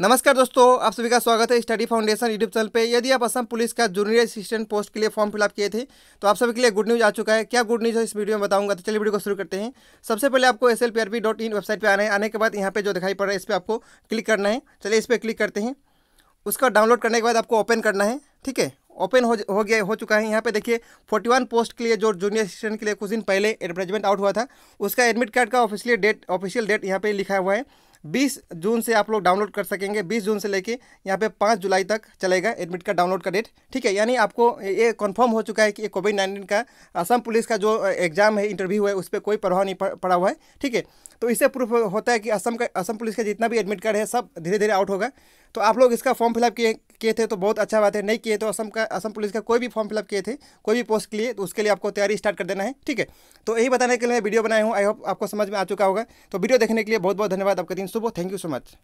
नमस्कार दोस्तों आप सभी का स्वागत है स्टडी फाउंडेशन यूट्यूब चैनल पे यदि आप असम पुलिस का जूनियर असिस्टेंट पोस्ट के लिए फॉर्म फिलअप किए थे तो आप सभी के लिए गुड न्यूज़ आ चुका है क्या गुड न्यूज़ है इस वीडियो में बताऊंगा तो चलिए वीडियो को शुरू करते हैं सबसे पहले आपको एस वेबसाइट पर आना है आने के बाद यहाँ पर जो दिखाई पड़ रहा है इस पर आपको क्लिक करना है चलिए इस पर क्लिक करते हैं उसका डाउनलोड करने के बाद आपको ओपन करना है ठीक है ओपन हो हो गया हो चुका है यहाँ पे देखिए 41 पोस्ट के लिए जो जूनियर असिस्टेंट के लिए कुछ दिन पहले एडवर्टाइजमेंट आउट हुआ था उसका एडमिट कार्ड का ऑफिशियल डेट ऑफिशियल डेट यहाँ पे लिखा हुआ है 20 जून से आप लोग डाउनलोड कर सकेंगे 20 जून से लेके यहाँ पे 5 जुलाई तक चलेगा एडमिट कार्ड डाउनलोड का डेट ठीक है यानी आपको ये कन्फर्म हो चुका है कि ये कोविड नाइन्टीन का असम पुलिस का जो एग्ज़ाम है इंटरव्यू है उस पर कोई प्रभाव नहीं पड़ा हुआ है ठीक है तो इससे प्रूफ होता है कि असम का असम पुलिस का जितना भी एडमिट कार्ड है सब धीरे धीरे आउट होगा तो आप लोग इसका फॉर्म फिलअप किए किए थे तो बहुत अच्छा बात है नहीं किए तो असम का असम पुलिस का कोई भी फॉर्म फिलअप किए थे कोई भी पोस्ट के लिए तो उसके लिए आपको तैयारी स्टार्ट कर देना है ठीक है तो यही बताने के लिए वीडियो बनाया हूँ आई होप आपको समझ में आ चुका होगा तो वीडियो देखने के लिए बहुत बहुत धन्यवाद आपका दिन सुबह थैंक यू सो मच